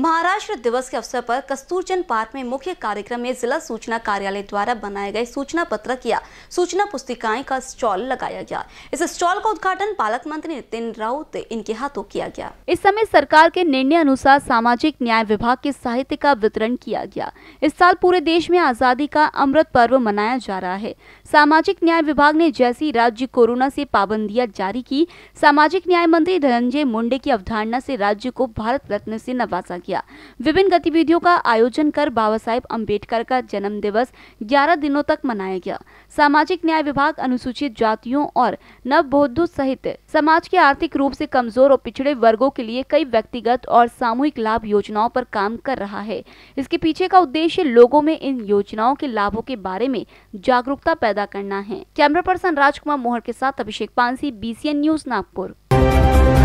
महाराष्ट्र दिवस के अवसर पर कस्तूरचंद पार्क में मुख्य कार्यक्रम में जिला सूचना कार्यालय द्वारा बनाए गए सूचना पत्र या सूचना पुस्तिकाएं का स्टॉल लगाया गया इस स्टॉल का उद्घाटन पालक मंत्री नितिन राउत इनके हाथों किया गया इस समय सरकार के निर्णय अनुसार सामाजिक न्याय विभाग के साहित्य का वितरण किया गया इस साल पूरे देश में आजादी का अमृत पर्व मनाया जा रहा है सामाजिक न्याय विभाग ने जैसी राज्य कोरोना से पाबंदियां जारी की सामाजिक न्याय मंत्री धनंजय मुंडे की अवधारणा से राज्य को भारत रत्न से नवाजा गया किया विभिन्न गतिविधियों का आयोजन कर बाबा साहेब अम्बेडकर का जन्म दिवस ग्यारह दिनों तक मनाया गया सामाजिक न्याय विभाग अनुसूचित जातियों और नव बौद्ध सहित समाज के आर्थिक रूप से कमजोर और पिछड़े वर्गों के लिए कई व्यक्तिगत और सामूहिक लाभ योजनाओं पर काम कर रहा है इसके पीछे का उद्देश्य लोगों में इन योजनाओं के लाभों के बारे में जागरूकता पैदा करना है कैमरा पर्सन राजकुमार मोहर के साथ अभिषेक पानसी एन न्यूज नागपुर